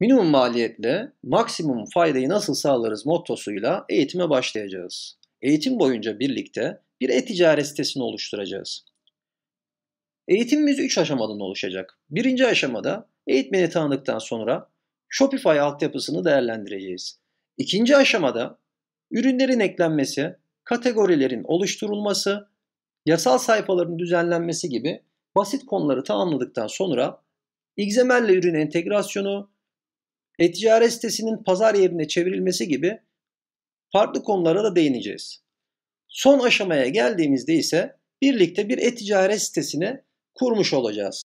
Minimum maliyetle maksimum faydayı nasıl sağlarız mottosuyla eğitime başlayacağız. Eğitim boyunca birlikte bir e-ticaret sitesini oluşturacağız. Eğitimimiz 3 aşamadan oluşacak. Birinci aşamada eğitmeni tanıdıktan sonra Shopify altyapısını değerlendireceğiz. İkinci aşamada ürünlerin eklenmesi, kategorilerin oluşturulması, yasal sayfaların düzenlenmesi gibi basit konuları tamamladıktan sonra XML ile ürün entegrasyonu, e-ticaret sitesinin pazar yerine çevrilmesi gibi farklı konulara da değineceğiz. Son aşamaya geldiğimizde ise birlikte bir e-ticaret sitesini kurmuş olacağız.